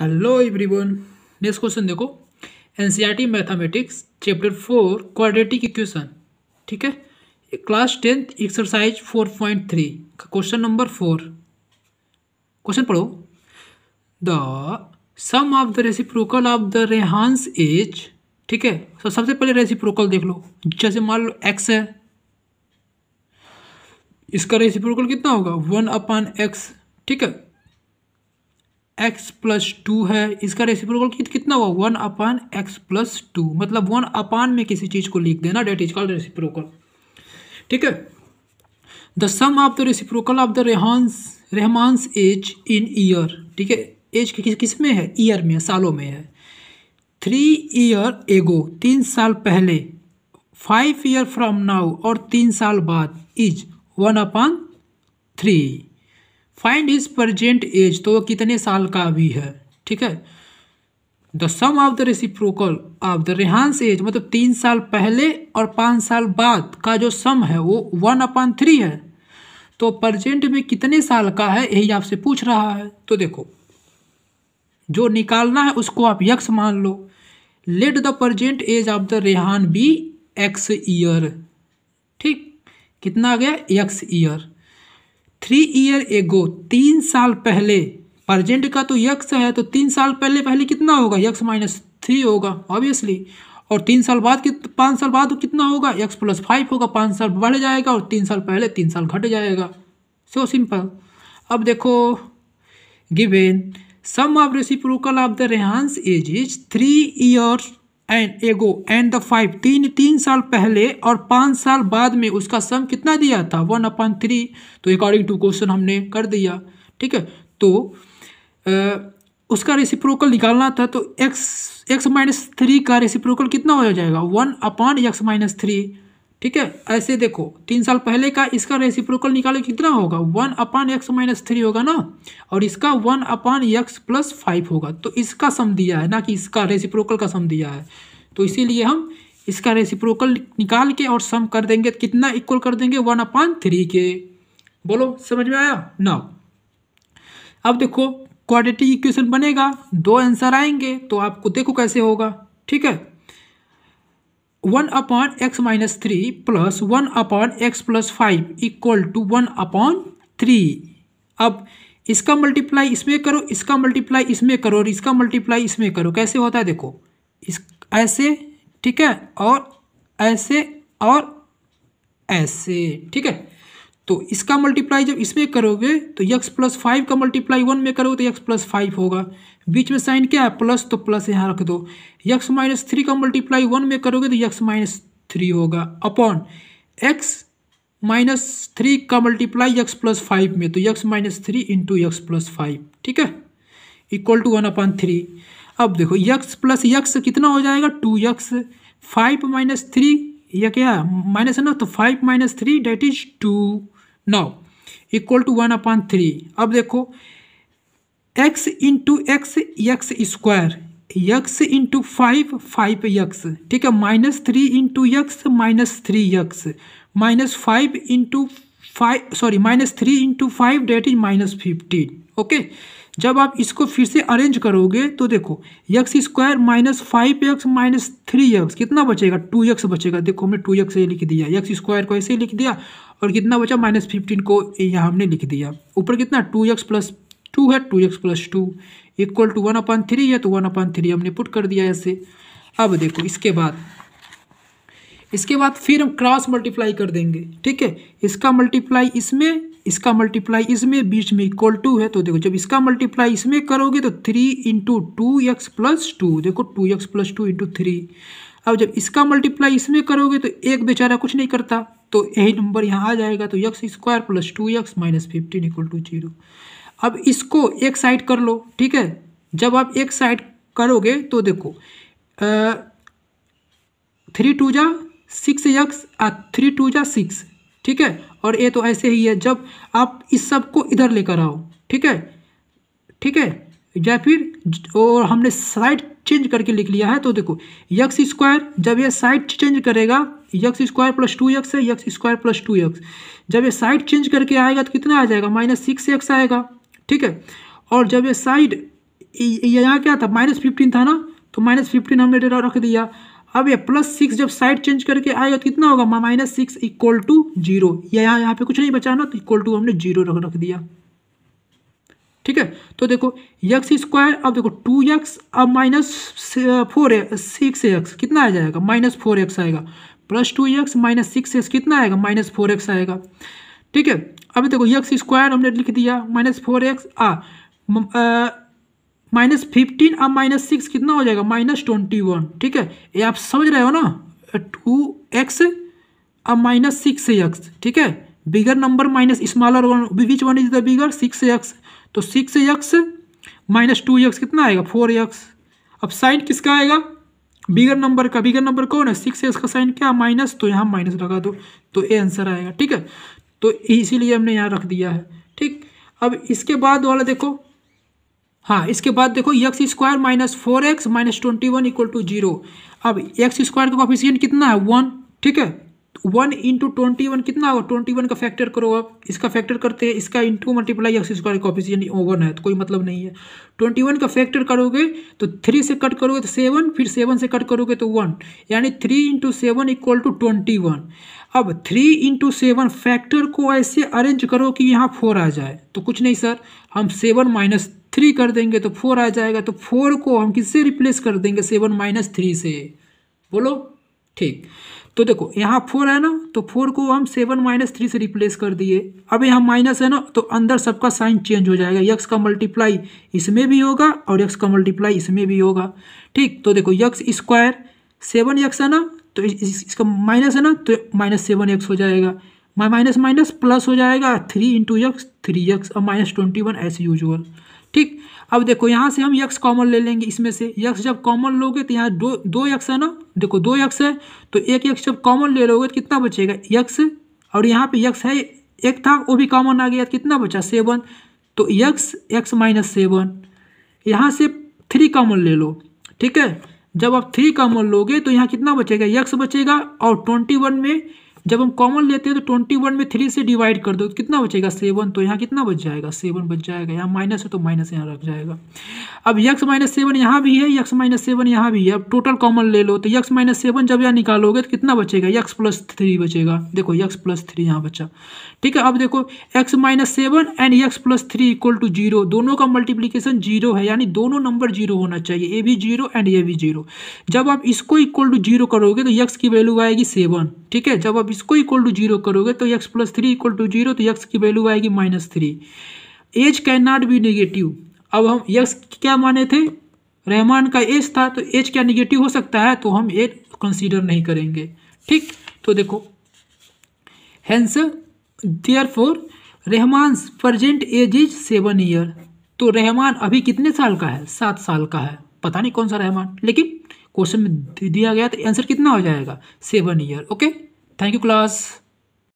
Hello everyone next question देखो NCERT mathematics chapter four quadratic equation ठीक है class tenth exercise four point three question number four question पढ़ो the sum of the reciprocal of the Rehan's age ठीक है तो सबसे पहले reciprocal देख लो जैसे मान लो एक्स है इसका रेसिप्रोकल कितना होगा वन अपान एक्स ठीक है एक्स प्लस टू है इसका रेसिप्रोकल कितना हुआ one upon x plus two मतलब वन अपान में किसी चीज़ को लिख देना डेट इज कॉल्ड रेसिप्रोकल ठीक है the sum of the reciprocal of the Rehan's Rehman's age in year ठीक है एज किस किस में है ईयर में है सालों में है थ्री ईयर एगो तीन साल पहले फाइव ईयर फ्रॉम नाउ और तीन साल बाद is one upon three find is present age तो वो कितने साल का भी है ठीक है the sum of the reciprocal of the Rehan's age मतलब तीन साल पहले और पाँच साल बाद का जो सम है वो वन अपॉन थ्री है तो प्रजेंट में कितने साल का है यही आपसे पूछ रहा है तो देखो जो निकालना है उसको आप यक्स मान लो let the present age of the Rehan be x year ठीक कितना आ गया x year three year ago तीन साल पहले प्रजेंट का तो यक्स है तो तीन साल पहले पहले कितना होगा यक्स माइनस थ्री होगा ऑब्वियसली और तीन साल बाद कित पाँच साल बाद कितना होगा यक्स प्लस फाइव होगा पाँच साल बढ़ जाएगा और तीन साल पहले तीन साल घट जाएगा सो so सिंपल अब देखो given sum of reciprocal of the Rehan's age is three years and ago and the five तीन तीन साल पहले और पाँच साल बाद में उसका सम कितना दिया था वन अपॉन थ्री तो अकॉर्डिंग टू क्वेश्चन हमने कर दिया ठीक है तो आ, उसका रेसिप्रोकल निकालना था तो एक्स एक्स माइनस थ्री का रेसिप्रोकल कितना हो जाएगा one upon x minus three ठीक है ऐसे देखो तीन साल पहले का इसका रेसिप्रोकल निकालो कितना होगा one upon x minus three होगा ना और इसका one upon x plus five होगा तो इसका सम दिया है ना कि इसका रेसिप्रोकल का सम दिया है तो इसीलिए हम इसका रेसिप्रोकल निकाल के और सम कर देंगे कितना इक्वल कर देंगे वन अपान थ्री के बोलो समझ में आया ना अब देखो क्वाड्रेटिक इक्वेशन बनेगा दो आंसर आएंगे तो आपको देखो कैसे होगा ठीक है one upon x minus three plus one upon x plus five equal to one upon three अब इसका मल्टीप्लाई इसमें करो इसका मल्टीप्लाई इसमें करो और इसका मल्टीप्लाई इसमें करो कैसे होता है देखो इस ऐसे ठीक है और ऐसे और ऐसे ठीक है तो इसका मल्टीप्लाई जब इसमें करोगे तो यक्स प्लस फाइव का मल्टीप्लाई वन में करोगे तो यक्स प्लस फाइव होगा बीच में साइन क्या है प्लस तो प्लस यहाँ रख दो यक्स माइनस थ्री का मल्टीप्लाई वन में करोगे तो यक्स माइनस थ्री होगा अपॉन एक्स माइनस थ्री का मल्टीप्लाई यक्स प्लस फाइव में तो x minus three into x plus five ठीक है equal to one upon three अब देखो यक्स प्लस यक्स कितना हो जाएगा two x five minus three यह क्या माइनस है ना तो five minus three that is two now equal to one upon three अब देखो x into x x square x into five five x ठीक है minus three into x minus three x minus five into five sorry minus three into five that is minus fifteen okay जब आप इसको फिर से arrange करोगे तो देखो x square minus five x minus three x कितना बचेगा टू यक्स बचेगा देखो हमने टू यक्स ये लिख दिया यक्स स्क्वायर को ऐसे लिख दिया और कितना बचा माइनस फिफ्टीन को यहाँ हमने लिख दिया ऊपर कितना टू एक्स प्लस टू है two x plus two equal to one upon three है तो वन अपॉन थ्री हमने पुट कर दिया ऐसे अब देखो इसके बाद इसके बाद फिर हम क्रॉस मल्टीप्लाई कर देंगे ठीक है इसका मल्टीप्लाई इसमें इसका मल्टीप्लाई इसमें बीच में इक्वल टू है तो देखो जब इसका मल्टीप्लाई इसमें करोगे तो three into two x plus two देखो two x plus two into three अब जब इसका मल्टीप्लाई इसमें करोगे तो एक बेचारा कुछ नहीं करता तो यही नंबर यहाँ आ जाएगा तो x square plus two x minus fifteen equal to zero अब इसको एक साइड कर लो ठीक है जब आप एक साइड करोगे तो देखो थ्री टू जा सिक्स यक्स थ्री टू जा सिक्स ठीक है और ये तो ऐसे ही है जब आप इस सब को इधर लेकर आओ ठीक है ठीक है या फिर और हमने साइड चेंज करके लिख लिया है तो देखो यक्स स्क्वायर जब ये साइड चेंज करेगा x square plus two x है x square plus two x जब ये साइड चेंज करके आएगा तो कितना आ जाएगा माइनस सिक्स एक्स आएगा ठीक है और जब ये साइड यहाँ क्या था माइनस फिफ्टीन था ना तो माइनस फिफ्टीन हमने रख दिया अब ये प्लस सिक्स जब साइड चेंज करके आएगा तो कितना होगा minus six equal to zero यहाँ यहाँ पे कुछ नहीं बचाना तो इक्वल टू हमने जीरो रख रख दिया ठीक है तो देखो यक्स स्क्वायर अब देखो टू यक्स अब माइनस फोर सिक्स एक्स कितना आ जाएगा माइनस फोर एक्स आएगा plus two x minus six x कितना आएगा माइनस फोर एक्स आएगा ठीक है अब देखो यक्स स्क्वायर हमने लिख दिया माइनस फोर एक्स आ माइनस फिफ्टीन और माइनस सिक्स कितना हो जाएगा माइनस ट्वेंटी वन ठीक है ये आप समझ रहे हो ना टू एक्स और माइनस सिक्स एक्स ठीक है bigger number minus smaller one which one is the bigger six x तो six x minus two x कितना आएगा फोर एक्स अब साइन किसका आएगा बिगर नंबर का बिगर नंबर कौन है सिक्स एक्स का साइन क्या माइनस तो यहाँ माइनस लगा दो तो ए आंसर आएगा ठीक है तो इसीलिए हमने यहाँ रख दिया है ठीक अब इसके बाद वाला देखो हाँ इसके बाद देखो x square minus four x minus twenty one equal to zero अब एक्स स्क्वायर का कॉफिशियंट कितना है वन ठीक है वन इंटू ट्वेंटी वन कितना होगा ट्वेंटी वन का फैक्टर करो आप इसका फैक्टर करते हैं इसका इंटू मल्टीप्लाई एक्स स्क्वायर यानी वन है तो कोई मतलब नहीं है ट्वेंटी वन का फैक्टर करोगे तो थ्री से कट करोगे तो सेवन फिर सेवन से कट करोगे तो वन यानी three into seven equal to twenty one अब थ्री इंटू सेवन फैक्टर को ऐसे अरेंज करो कि यहाँ फोर आ जाए तो कुछ नहीं सर हम सेवन माइनस थ्री कर देंगे तो फोर आ जाएगा तो फोर को हम किससे रिप्लेस कर देंगे सेवन माइनस थ्री से बोलो ठीक तो देखो यहाँ फोर है ना तो फोर को हम सेवन माइनस थ्री से रिप्लेस कर दिए अब यहाँ माइनस है ना तो अंदर सबका साइन चेंज हो जाएगा यक्स का मल्टीप्लाई इसमें भी होगा और यक्स का मल्टीप्लाई इसमें भी होगा ठीक तो देखो यक्स स्क्वायर सेवन यक्स है ना तो इस, इसका माइनस है ना तो माइनस सेवन एक्स हो जाएगा माइनस माइनस प्लस हो जाएगा three into x three x और minus twenty one as usual ठीक अब देखो यहाँ से हम यक्स कॉमन ले लेंगे इसमें से यक्स जब कॉमन लोगे तो यहाँ दो दो यक्स है ना देखो दो यक्स है तो एक यक्स जब कॉमन ले लोगे तो कितना बचेगा यक्स और यहाँ पे यक्स है एक था वो भी कॉमन आ गया तो कितना बचा सेवन तो यक्स एक्स माइनस सेवन यहाँ से थ्री कॉमन ले लो ठीक है जब आप थ्री कॉमन लोगे तो यहाँ कितना बचेगा यक्स बचेगा और ट्वेंटी वन में जब हम कॉमन लेते हैं तो ट्वेंटी वन में थ्री से डिवाइड कर दो तो कितना बचेगा सेवन तो यहाँ कितना बच जाएगा सेवन बच जाएगा यहाँ माइनस है तो माइनस यहाँ रख जाएगा अब यक्स माइनस सेवन यहाँ भी है यक्स माइनस सेवन यहाँ भी है अब टोटल कॉमन ले लो तो यक्स माइनस सेवन जब यहाँ निकालोगे तो कितना बचेगा यक्स प्लस थ्री बचेगा देखो यक्स प्लस थ्री यहाँ बचा ठीक है अब देखो x minus seven and x plus three equal to zero दोनों का मल्टीप्लीकेशन जीरो है यानी दोनों नंबर जीरो होना चाहिए ए भी जीरो एंड ए भी जीरो जब आप इसको इक्वल टू जीरो करोगे तो यक्स की वैल्यू आएगी सेवन ठीक है जब आप इसको इक्वल टू जीरो करोगे तो x plus three equal to zero तो एक्स की वैल्यू आएगी minus three age can not be negative अब हम यक्स क्या माने थे रहमान का एज था तो एज क्या निगेटिव हो सकता है तो हम एज कंसिडर नहीं करेंगे ठीक तो देखो hence therefore Rahman present age is seven year तो रहमान अभी कितने साल का है सात साल का है पता नहीं कौन सा रहमान लेकिन क्वेश्चन में दिया गया तो आंसर कितना हो जाएगा seven year okay Thank you class.